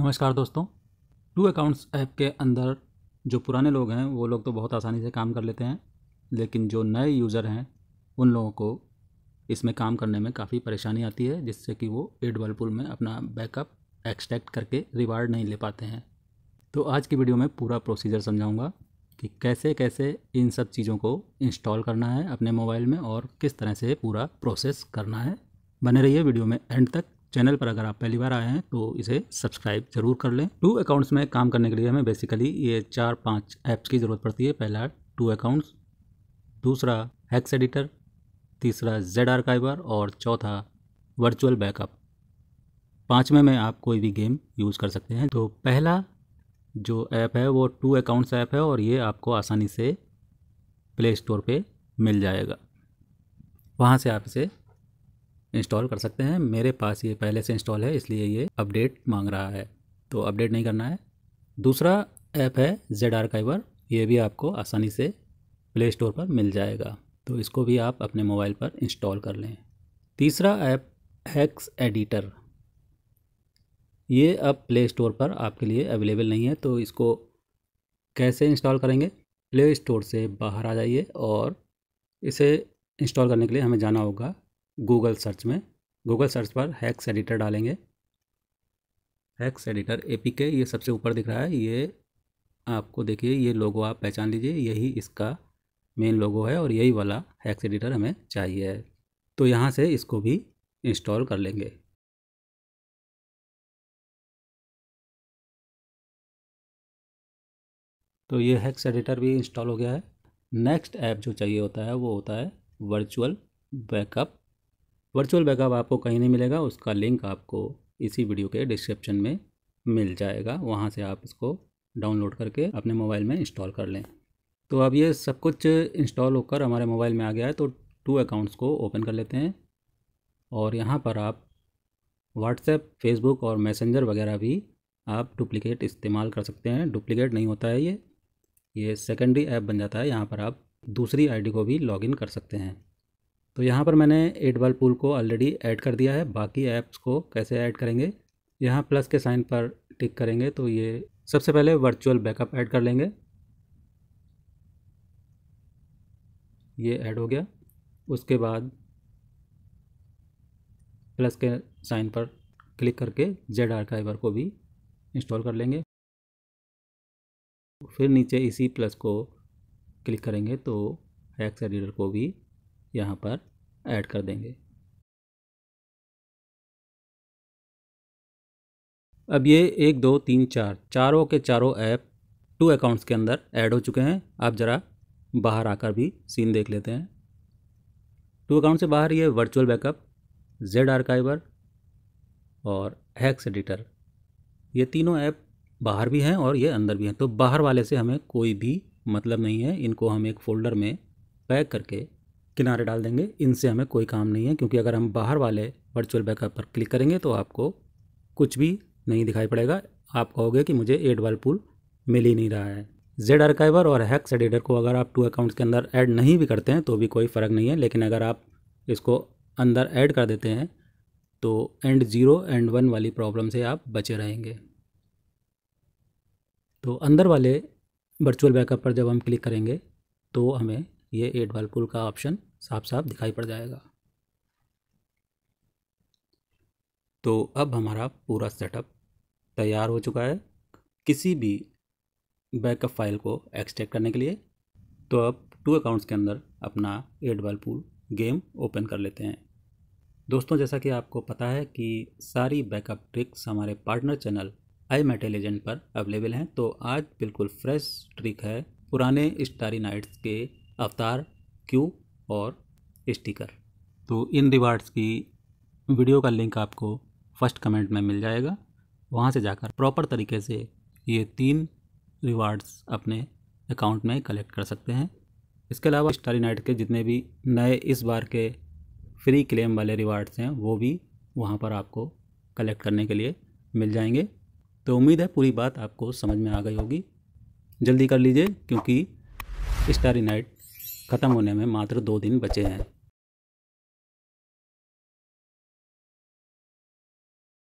नमस्कार दोस्तों to accounts app के अंदर जो पुराने लोग हैं वो लोग तो बहुत आसानी से काम कर लेते हैं लेकिन जो नए यूज़र हैं उन लोगों को इसमें काम करने में काफ़ी परेशानी आती है जिससे कि वो एड वर्लपुल में अपना बैकअप एक्सट्रैक्ट करके रिवार्ड नहीं ले पाते हैं तो आज की वीडियो में पूरा प्रोसीजर समझाऊँगा कि कैसे कैसे इन सब चीज़ों को इंस्टॉल करना है अपने मोबाइल में और किस तरह से पूरा प्रोसेस करना है बने रहिए वीडियो में एंड तक चैनल पर अगर आप पहली बार आए हैं तो इसे सब्सक्राइब जरूर कर लें टू अकाउंट्स में काम करने के लिए हमें बेसिकली ये चार पाँच ऐप्स की ज़रूरत पड़ती है पहला टू अकाउंट्स दूसरा हैक्स एडिटर तीसरा जेड आर और चौथा वर्चुअल बैकअप पाँचवें में आप कोई भी गेम यूज़ कर सकते हैं तो पहला जो ऐप है वो टू अकाउंट्स ऐप है और ये आपको आसानी से प्ले स्टोर पे मिल जाएगा वहाँ से आप इसे इंस्टॉल कर सकते हैं मेरे पास ये पहले से इंस्टॉल है इसलिए ये अपडेट मांग रहा है तो अपडेट नहीं करना है दूसरा ऐप है जेड काइवर ये भी आपको आसानी से प्ले स्टोर पर मिल जाएगा तो इसको भी आप अपने मोबाइल पर इंस्टॉल कर लें तीसरा ऐप हैक्स एडिटर ये अब प्ले स्टोर पर आपके लिए अवेलेबल नहीं है तो इसको कैसे इंस्टॉल करेंगे प्ले स्टोर से बाहर आ जाइए और इसे इंस्टॉल करने के लिए हमें जाना होगा गूगल सर्च में गूगल सर्च पर हैक्स एडिटर डालेंगे हैक्स एडिटर ए ये सबसे ऊपर दिख रहा है ये आपको देखिए ये लोगो आप पहचान लीजिए यही इसका मेन लोगो है और यही वाला हैक्स एडिटर हमें चाहिए है तो यहाँ से इसको भी इंस्टॉल कर लेंगे तो ये हैक्स एडिटर भी इंस्टॉल हो गया है नेक्स्ट ऐप जो चाहिए होता है वो होता है वर्चुअल बैकअप वर्चुअल बैकअप आपको कहीं नहीं मिलेगा उसका लिंक आपको इसी वीडियो के डिस्क्रिप्शन में मिल जाएगा वहाँ से आप इसको डाउनलोड करके अपने मोबाइल में इंस्टॉल कर लें तो अब ये सब कुछ इंस्टॉल होकर हमारे मोबाइल में आ गया है तो टू अकाउंट्स को ओपन कर लेते हैं और यहाँ पर आप व्हाट्सएप फेसबुक और मैसेंजर वगैरह भी आप डुप्लीकेट इस्तेमाल कर सकते हैं डुप्लीकेट नहीं होता है ये ये सेकेंडरी ऐप बन जाता है यहाँ पर आप दूसरी आईडी को भी लॉगिन कर सकते हैं तो यहाँ पर मैंने एट बल पुल को ऑलरेडी ऐड कर दिया है बाकी ऐप्स को कैसे ऐड करेंगे यहाँ प्लस के साइन पर टिक करेंगे तो ये सबसे पहले वर्चुअल बैकअप ऐड कर लेंगे ये ऐड हो गया उसके बाद प्लस के साइन पर क्लिक करके जेड आर्काइवर को भी इंस्टॉल कर लेंगे फिर नीचे इसी प्लस को क्लिक करेंगे तो हैक्स एडिटर को भी यहाँ पर ऐड कर देंगे अब ये एक दो तीन चार चारों के चारों ऐप टू अकाउंट्स के अंदर ऐड हो चुके हैं आप ज़रा बाहर आकर भी सीन देख लेते हैं टू अकाउंट से बाहर ये वर्चुअल बैकअप जेड आर्काइवर और हैक्स एडिटर ये तीनों ऐप बाहर भी हैं और ये अंदर भी हैं तो बाहर वाले से हमें कोई भी मतलब नहीं है इनको हम एक फ़ोल्डर में पैक करके किनारे डाल देंगे इनसे हमें कोई काम नहीं है क्योंकि अगर हम बाहर वाले वर्चुअल बैकअप पर क्लिक करेंगे तो आपको कुछ भी नहीं दिखाई पड़ेगा आप कहोगे कि मुझे एड वाल पुल मिल ही नहीं रहा है जेड आरकाइवर और हैक्स एडिटर को अगर आप टू अकाउंट्स के अंदर ऐड नहीं भी करते हैं तो भी कोई फ़र्क नहीं है लेकिन अगर आप इसको अंदर ऐड कर देते हैं तो एंड ज़ीरो एंड वन वाली प्रॉब्लम से आप बचे रहेंगे तो अंदर वाले वर्चुअल बैकअप पर जब हम क्लिक करेंगे तो हमें ये एड वाल पुल का ऑप्शन साफ साफ दिखाई पड़ जाएगा तो अब हमारा पूरा सेटअप तैयार हो चुका है किसी भी बैकअप फाइल को एक्सट्रैक्ट करने के लिए तो अब टू अकाउंट्स के अंदर अपना eight ball pool game open कर लेते हैं दोस्तों जैसा कि आपको पता है कि सारी बैकअप ट्रिक्स हमारे पार्टनर चैनल आई मेटे पर अवेलेबल हैं तो आज बिल्कुल फ्रेश ट्रिक है पुराने स्टारी नाइट्स के अवतार क्यू और स्टिकर तो इन रिवार्ड्स की वीडियो का लिंक आपको फर्स्ट कमेंट में मिल जाएगा वहाँ से जाकर प्रॉपर तरीके से ये तीन रिवार्ड्स अपने अकाउंट में कलेक्ट कर सकते हैं इसके अलावा स्टारी नाइट के जितने भी नए इस बार के फ्री क्लेम वाले रिवार्ड्स हैं वो भी वहाँ पर आपको कलेक्ट करने के लिए मिल जाएंगे तो उम्मीद है पूरी बात आपको समझ में आ गई होगी जल्दी कर लीजिए क्योंकि स्टारी नाइट ख़त्म होने में मात्र दो दिन बचे हैं